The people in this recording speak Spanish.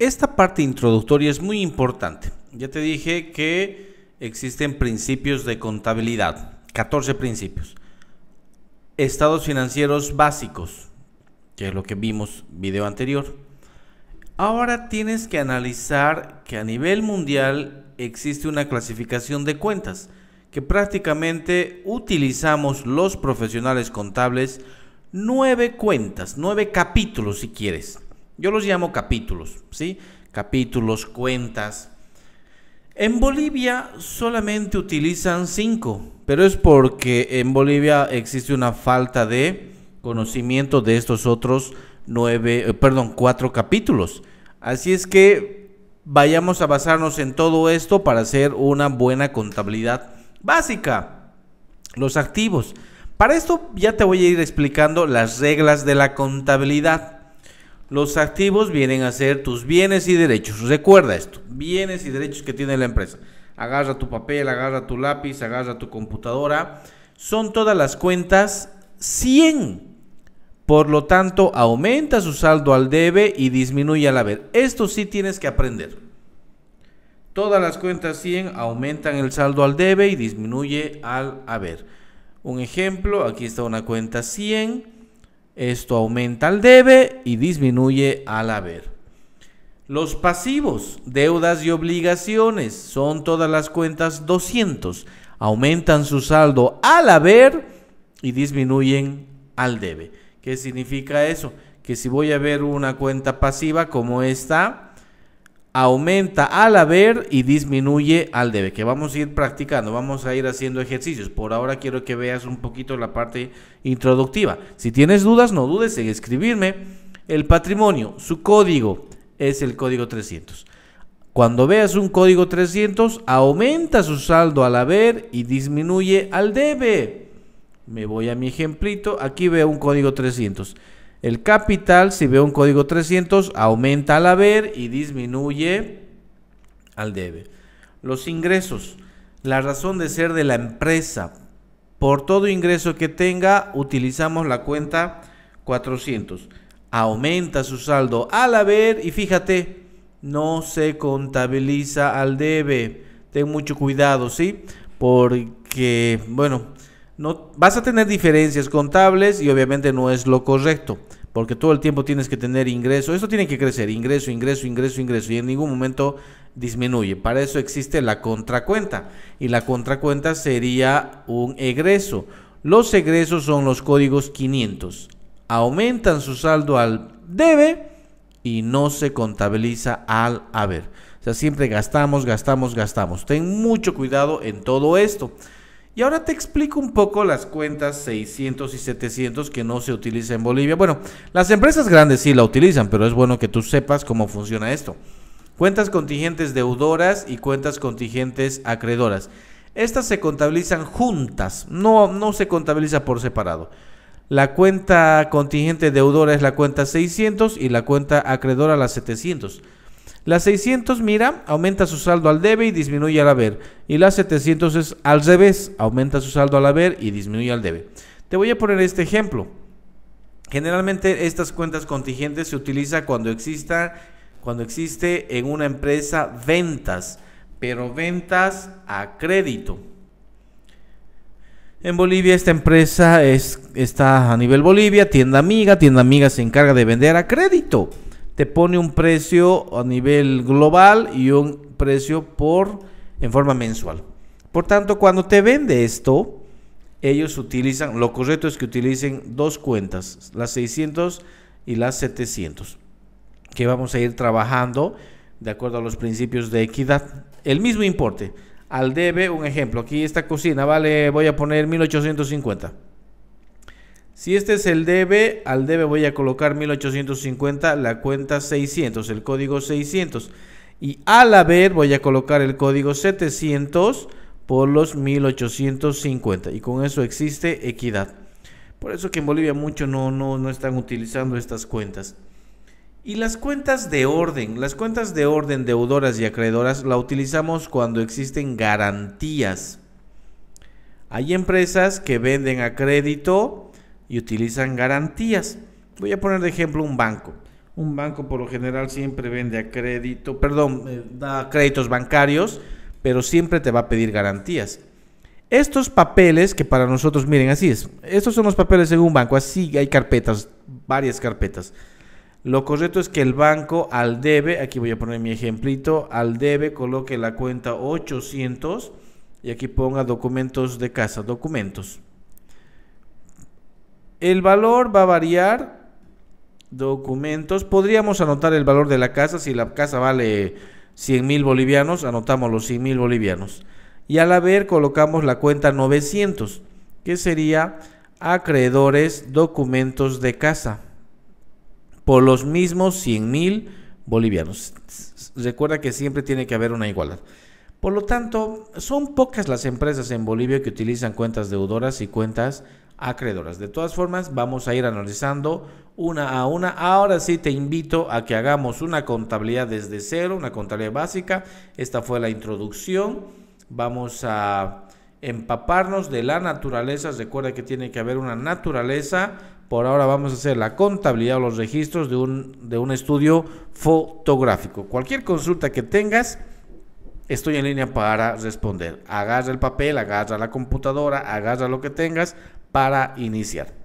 Esta parte introductoria es muy importante. Ya te dije que existen principios de contabilidad, 14 principios. Estados financieros básicos, que es lo que vimos video anterior. Ahora tienes que analizar que a nivel mundial existe una clasificación de cuentas que prácticamente utilizamos los profesionales contables nueve cuentas, nueve capítulos si quieres yo los llamo capítulos, ¿sí? Capítulos, cuentas. En Bolivia solamente utilizan cinco, pero es porque en Bolivia existe una falta de conocimiento de estos otros nueve, eh, perdón, cuatro capítulos. Así es que vayamos a basarnos en todo esto para hacer una buena contabilidad básica. Los activos. Para esto ya te voy a ir explicando las reglas de la contabilidad. Los activos vienen a ser tus bienes y derechos. Recuerda esto, bienes y derechos que tiene la empresa. Agarra tu papel, agarra tu lápiz, agarra tu computadora. Son todas las cuentas 100. Por lo tanto, aumenta su saldo al debe y disminuye al haber. Esto sí tienes que aprender. Todas las cuentas 100 aumentan el saldo al debe y disminuye al haber. Un ejemplo, aquí está una cuenta 100 esto aumenta al debe y disminuye al haber. Los pasivos, deudas y obligaciones son todas las cuentas 200. Aumentan su saldo al haber y disminuyen al debe. ¿Qué significa eso? Que si voy a ver una cuenta pasiva como esta, aumenta al haber y disminuye al debe, que vamos a ir practicando, vamos a ir haciendo ejercicios. Por ahora quiero que veas un poquito la parte introductiva. Si tienes dudas, no dudes en escribirme. El patrimonio, su código es el código 300. Cuando veas un código 300, aumenta su saldo al haber y disminuye al debe. Me voy a mi ejemplito, aquí veo un código 300. El capital, si veo un código 300, aumenta al haber y disminuye al debe. Los ingresos, la razón de ser de la empresa. Por todo ingreso que tenga, utilizamos la cuenta 400. Aumenta su saldo al haber y fíjate, no se contabiliza al debe. Ten mucho cuidado, ¿sí? Porque, bueno, no, vas a tener diferencias contables y obviamente no es lo correcto, porque todo el tiempo tienes que tener ingreso. Esto tiene que crecer, ingreso, ingreso, ingreso, ingreso, y en ningún momento disminuye. Para eso existe la contracuenta, y la contracuenta sería un egreso. Los egresos son los códigos 500. Aumentan su saldo al debe y no se contabiliza al haber. O sea, siempre gastamos, gastamos, gastamos. Ten mucho cuidado en todo esto. Y ahora te explico un poco las cuentas 600 y 700 que no se utiliza en Bolivia. Bueno, las empresas grandes sí la utilizan, pero es bueno que tú sepas cómo funciona esto. Cuentas contingentes deudoras y cuentas contingentes acreedoras. Estas se contabilizan juntas, no, no se contabiliza por separado. La cuenta contingente deudora es la cuenta 600 y la cuenta acreedora la 700. La 600, mira, aumenta su saldo al debe y disminuye al haber. Y la 700 es al revés, aumenta su saldo al haber y disminuye al debe. Te voy a poner este ejemplo. Generalmente estas cuentas contingentes se utiliza cuando exista cuando existe en una empresa ventas, pero ventas a crédito. En Bolivia esta empresa es, está a nivel Bolivia, tienda amiga, tienda amiga se encarga de vender a crédito te pone un precio a nivel global y un precio por en forma mensual. Por tanto, cuando te vende esto, ellos utilizan, lo correcto es que utilicen dos cuentas, las 600 y las 700, que vamos a ir trabajando de acuerdo a los principios de equidad. El mismo importe, al debe, un ejemplo, aquí esta cocina vale, voy a poner 1850. Si este es el debe, al debe voy a colocar 1850, la cuenta 600, el código 600. Y al haber voy a colocar el código 700 por los 1850. Y con eso existe equidad. Por eso que en Bolivia mucho no, no, no están utilizando estas cuentas. Y las cuentas de orden, las cuentas de orden deudoras y acreedoras la utilizamos cuando existen garantías. Hay empresas que venden a crédito y utilizan garantías. Voy a poner de ejemplo un banco. Un banco por lo general siempre vende a crédito, perdón, eh, da créditos bancarios, pero siempre te va a pedir garantías. Estos papeles que para nosotros, miren, así es. Estos son los papeles en un banco, así hay carpetas, varias carpetas. Lo correcto es que el banco al debe, aquí voy a poner mi ejemplito, al debe coloque la cuenta 800 y aquí ponga documentos de casa, documentos. El valor va a variar. Documentos. Podríamos anotar el valor de la casa. Si la casa vale 100 mil bolivianos, anotamos los 100 mil bolivianos. Y al haber colocamos la cuenta 900, que sería acreedores documentos de casa. Por los mismos 100 mil bolivianos. Recuerda que siempre tiene que haber una igualdad. Por lo tanto, son pocas las empresas en Bolivia que utilizan cuentas deudoras y cuentas acreedoras. De todas formas, vamos a ir analizando una a una. Ahora sí te invito a que hagamos una contabilidad desde cero, una contabilidad básica. Esta fue la introducción. Vamos a empaparnos de la naturaleza. Recuerda que tiene que haber una naturaleza. Por ahora vamos a hacer la contabilidad o los registros de un, de un estudio fotográfico. Cualquier consulta que tengas, estoy en línea para responder. Agarra el papel, agarra la computadora, agarra lo que tengas, para iniciar.